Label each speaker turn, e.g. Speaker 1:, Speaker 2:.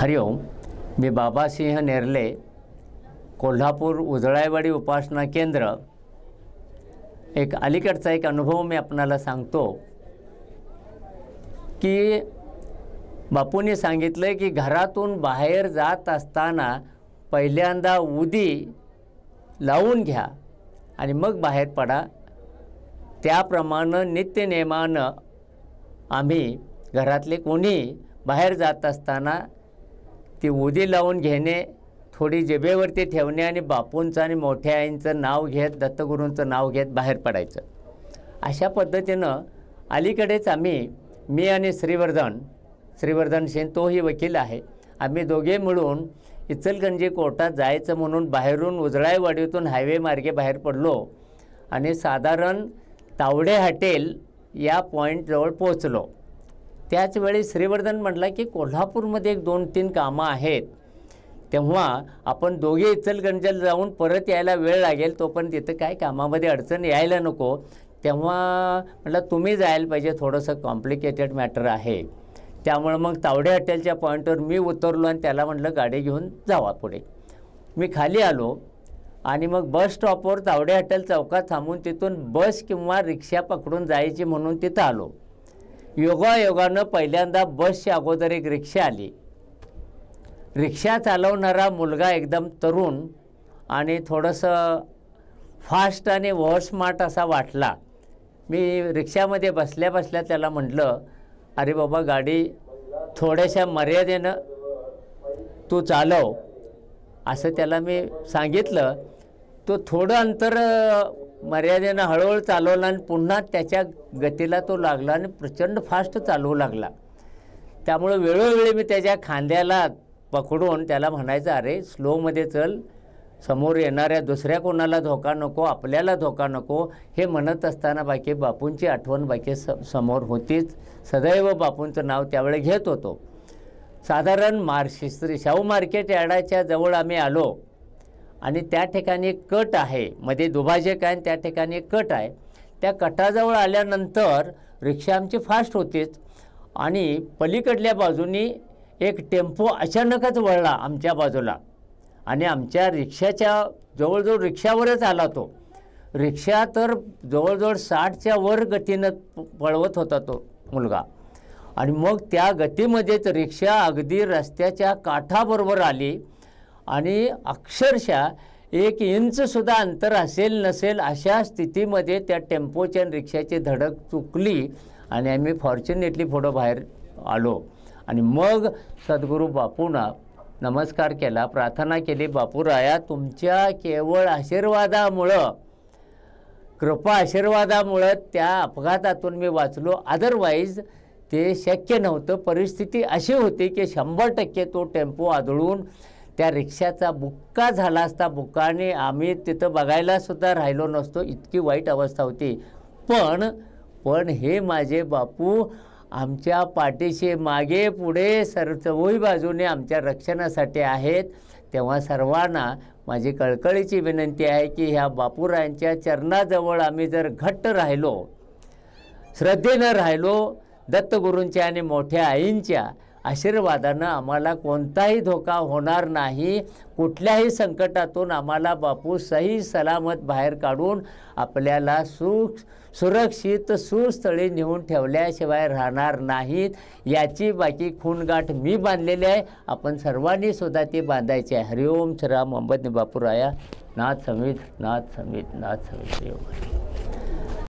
Speaker 1: हरिओम मी बाबासिंह नेरले कोल्हापूर उजळायवाडी उपासना केंद्र एक अलीकडचा एक अनुभव मी आपणाला सांगतो की बापूने सांगितलं की घरातून बाहेर जात असताना पहिल्यांदा उदी लावून घ्या आणि मग बाहेर पडा त्याप्रमाणे नित्यनेमानं आम्ही घरातले कोणी बाहेर जात असताना ती उदी लावून घेणे थोडी जेबेवरती ठेवणे आणि बापूंचं आणि मोठ्या आईंचं नाव घेत दत्तगुरूंचं नाव घेत बाहेर पडायचं अशा पद्धतीनं अलीकडेच आम्ही मी आणि श्रीवर्धन श्रीवर्धन सेन तोही वकील आहे आम्ही दोघे मिळून इचलगंजी कोर्टात जायचं म्हणून बाहेरून उजळाईवाडीतून हायवे मार्गे बाहेर पडलो आणि साधारण तावडे हॉटेल या पॉईंटजवळ पोचलो त्याचवेळी श्रीवर्धन म्हटला की कोल्हापूरमध्ये एक दोन तीन कामं आहेत तेव्हा आपण दोघे इचलगंजल जाऊन परत यायला वेळ लागेल तो पण तिथं काय कामामध्ये अडचण यायला नको तेव्हा म्हटलं तुम्ही जायला पाहिजे थोडंसं कॉम्प्लिकेटेड मॅटर आहे त्यामुळं मग तावडे हॉटेलच्या पॉईंटवर मी उतरलो आणि त्याला म्हटलं गाडी घेऊन जावा पुढे मी खाली आलो आणि मग बस स्टॉपवर तावडे हॉटेल चौकात थांबून तिथून बस किंवा रिक्षा पकडून जायची म्हणून तिथं आलो योगायोगानं पहिल्यांदा बसच्या अगोदर एक रिक्षा आली रिक्षा चालवणारा मुलगा एकदम तरुण आणि थोडंसं फास्ट आणि स्मार्ट असा वाटला मी रिक्षामध्ये बसल्या बसल्या त्याला म्हटलं अरे बाबा गाडी थोड्याशा मर्यादेनं तू चालव असं त्याला मी सांगितलं तो थोडं अंतर मर्यादेनं हळूहळू चालवला आणि पुन्हा त्याच्या गतीला तो लागला आणि प्रचंड फास्ट चालवू लागला त्यामुळं वेळोवेळी मी त्याच्या खांद्याला पकडून त्याला म्हणायचं अरे स्लोमध्ये चल समोर येणाऱ्या दुसऱ्या कोणाला धोका नको आपल्याला धोका नको हे म्हणत असताना बाकी बापूंची आठवण बाकी स समोर होतीच सदैव बापूंचं नाव त्यावेळी घेत होतो साधारण मार्शिस्त्री शाहू मार्केट यार्डाच्या जवळ आम्ही आलो आणि त्या ठिकाणी कट आहे मध्ये दुभाजक आहे त्या ठिकाणी कट आहे त्या कटाजवळ आल्यानंतर रिक्षा आमची फास्ट होतीच आणि पलीकडल्या बाजूनी एक टेम्पो अचानकच वळला आमच्या बाजूला आणि आमच्या रिक्षाच्या जवळजवळ रिक्षावरच आला तो रिक्षा तर जवळजवळ साठच्या वर गतीनं पळवत होता तो मुलगा आणि मग त्या गतीमध्येच रिक्षा अगदी रस्त्याच्या काठाबरोबर आली आणि अक्षरशः एक इंचसुद्धा अंतर असेल नसेल अशा स्थितीमध्ये त्या टेम्पोच्या आणि रिक्षाची धडक चुकली आणि आम्ही फॉर्च्युनेटली फोटो बाहेर आलो आणि मग सद्गुरू बापूंना नमस्कार केला प्रार्थना केली बापूराया तुमच्या केवळ आशीर्वादामुळं कृपा आशीर्वादामुळं त्या अपघातातून मी वाचलो अदरवाईज ते शक्य नव्हतं परिस्थिती अशी होती की शंभर टक्के तो टेम्पो आदळून त्या रिक्षाचा बुक्का झाला असता बुक्काने आम्ही तिथं बघायलासुद्धा राहिलो नसतो इतकी वाईट अवस्था होती पण पण हे माझे बापू आमच्या पाठीशी मागे पुढे सर चवही बाजूने आमच्या रक्षणासाठी आहेत तेव्हा सर्वांना माझी कळकळीची विनंती आहे की ह्या बापूरायांच्या चरणाजवळ आम्ही जर घट्ट राहिलो श्रद्धेनं राहिलो दत्तगुरूंच्या आणि मोठ्या आईंच्या आशीर्वादानं आम्हाला कोणताही धोका होणार नाही कुठल्याही संकटातून आम्हाला बापू सही सलामत बाहेर काढून आपल्याला सुख सुरक्षित सुस्थळी नेऊन ठेवल्याशिवाय राहणार नाहीत याची बाकी खूणगाठ मी बांधलेली आहे आपण सर्वांनी सुद्धा ती बांधायची आहे हरिओम श्राम अंबद बापूराया नाथ समित नाथ समित नाथ समित